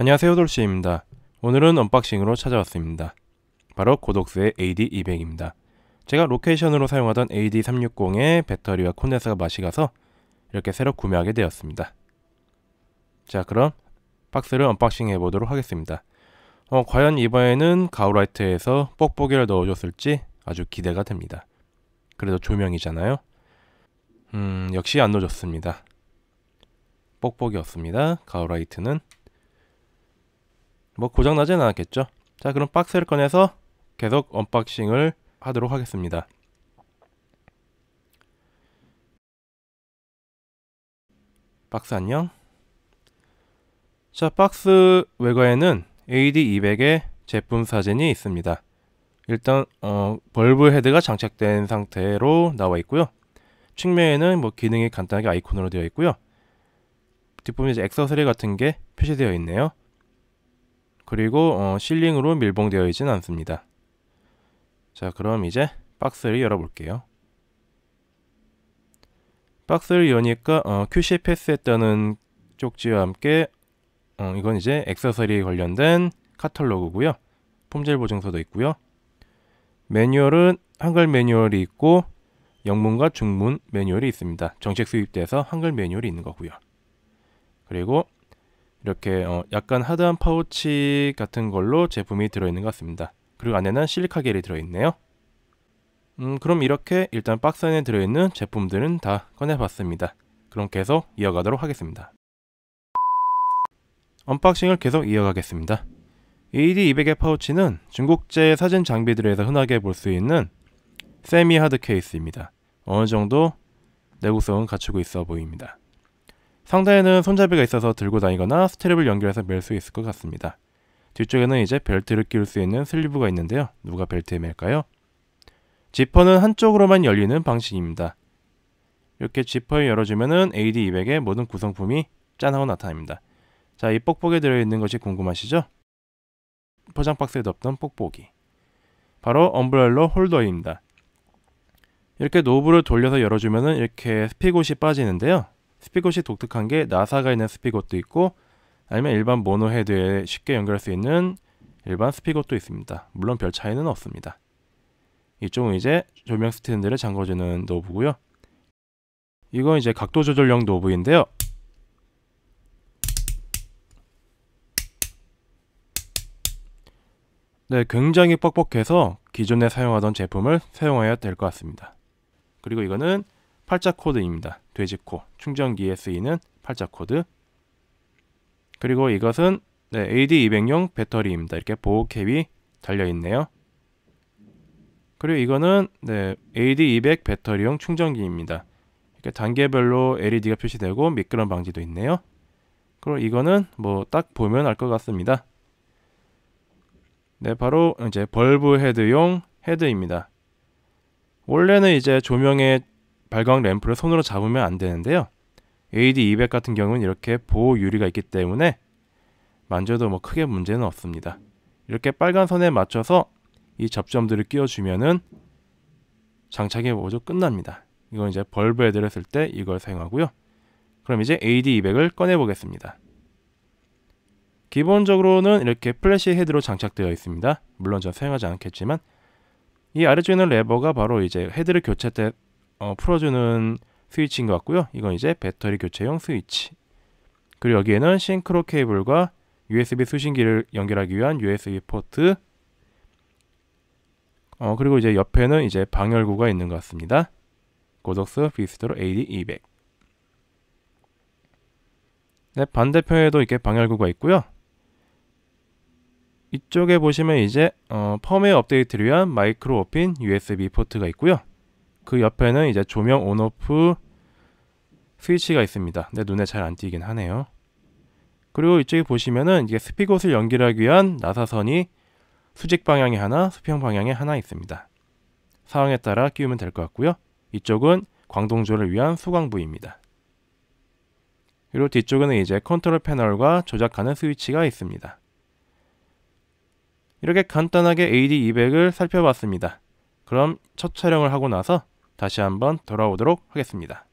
안녕하세요 돌씨입니다. 오늘은 언박싱으로 찾아왔습니다. 바로 고독스의 AD200입니다. 제가 로케이션으로 사용하던 AD360의 배터리와 콘덴서가 맛이 가서 이렇게 새로 구매하게 되었습니다. 자 그럼 박스를 언박싱 해보도록 하겠습니다. 어, 과연 이번에는 가우라이트에서 뽁뽁이를 넣어줬을지 아주 기대가 됩니다. 그래도 조명이잖아요. 음 역시 안 넣어줬습니다. 뽁뽁이었습니다 가우라이트는 뭐 고장나진 않았겠죠 자 그럼 박스를 꺼내서 계속 언박싱을 하도록 하겠습니다 박스 안녕 자 박스 외곽에는 AD200의 제품 사진이 있습니다 일단 어, 벌브 헤드가 장착된 상태로 나와 있고요 측면에는 뭐 기능이 간단하게 아이콘으로 되어 있고요 뒷부분에 이제 액세서리 같은 게 표시되어 있네요 그리고 어, 실링으로 밀봉되어 있지는 않습니다. 자 그럼 이제 박스를 열어볼게요. 박스를 여니까 어, QC 패스했다는 쪽지와 함께 어, 이건 이제 액세서리 관련된 카탈로그고요. 품질 보증서도 있고요. 매뉴얼은 한글 매뉴얼이 있고 영문과 중문 매뉴얼이 있습니다. 정책 수입돼서 한글 매뉴얼이 있는 거고요. 그리고 이렇게 어 약간 하드한 파우치 같은 걸로 제품이 들어있는 것 같습니다. 그리고 안에는 실리카 겔이 들어있네요. 음 그럼 이렇게 일단 박스 안에 들어있는 제품들은 다 꺼내봤습니다. 그럼 계속 이어가도록 하겠습니다. 언박싱을 계속 이어가겠습니다. AD200의 파우치는 중국제 사진 장비들에서 흔하게 볼 수 있는 세미 하드 케이스입니다. 어느 정도 내구성은 갖추고 있어 보입니다. 상단에는 손잡이가 있어서 들고 다니거나 스트랩을 연결해서 멜 수 있을 것 같습니다. 뒤쪽에는 이제 벨트를 끼울 수 있는 슬리브가 있는데요. 누가 벨트에 멜까요? 지퍼는 한쪽으로만 열리는 방식입니다. 이렇게 지퍼에 열어주면은 AD200의 모든 구성품이 짠하고 나타납니다. 자, 이 뽁뽁에 들어있는 것이 궁금하시죠? 포장 박스에 넣던 뽁뽁이. 바로 엄브렐러 홀더입니다. 이렇게 노브를 돌려서 열어주면은 이렇게 스피곳이 빠지는데요. 스피곳이 독특한 게 나사가 있는 스피곳도 있고 아니면 일반 모노헤드에 쉽게 연결할 수 있는 일반 스피곳도 있습니다. 물론 별 차이는 없습니다. 이쪽은 이제 조명 스탠드를 잠궈주는 노브고요. 이건 이제 각도 조절용 노브인데요. 네, 굉장히 뻑뻑해서 기존에 사용하던 제품을 사용해야 될 것 같습니다. 그리고 이거는 팔자 코드입니다. 돼지코. 충전기에 쓰이는 팔자 코드. 그리고 이것은 네, AD200용 배터리입니다. 이렇게 보호 캡이 달려 있네요. 그리고 이거는 네, AD200 배터리용 충전기입니다. 이렇게 단계별로 LED가 표시되고 미끄럼 방지도 있네요. 그리고 이거는 뭐 딱 보면 알 것 같습니다. 네, 바로 이제 벌브 헤드용 헤드입니다. 원래는 이제 조명에 발광 램프를 손으로 잡으면 안 되는데요. AD200 같은 경우는 이렇게 보호 유리가 있기 때문에 만져도 뭐 크게 문제는 없습니다. 이렇게 빨간 선에 맞춰서 이 접점들을 끼워주면은 장착이 모두 끝납니다. 이건 이제 벌브 헤드를 쓸 때 이걸 사용하고요. 그럼 이제 AD200을 꺼내보겠습니다. 기본적으로는 이렇게 플래시 헤드로 장착되어 있습니다. 물론 저 사용하지 않겠지만 이 아래쪽에 있는 레버가 바로 이제 헤드를 교체할 때 어, 풀어주는 스위치인 것 같고요. 이건 이제 배터리 교체용 스위치. 그리고 여기에는 싱크로 케이블과 USB 수신기를 연결하기 위한 USB 포트. 어, 그리고 이제 옆에는 이제 방열구가 있는 것 같습니다. 고덕스 비스트로 AD200. 네, 반대편에도 이렇게 방열구가 있고요. 이쪽에 보시면 이제 어, 펌웨어 업데이트를 위한 마이크로 오핀 USB 포트가 있고요. 그 옆에는 이제 조명 온오프 스위치가 있습니다. 근데 눈에 잘 안 띄긴 하네요. 그리고 이쪽에 보시면은 이게 스피곳을 연결하기 위한 나사선이 수직 방향에 하나, 수평 방향에 하나 있습니다. 상황에 따라 끼우면 될 것 같고요. 이쪽은 광동조를 위한 수광부입니다. 그리고 뒤쪽에는 이제 컨트롤 패널과 조작하는 스위치가 있습니다. 이렇게 간단하게 AD200을 살펴봤습니다. 그럼 첫 촬영을 하고 나서 다시 한번 돌아오도록 하겠습니다.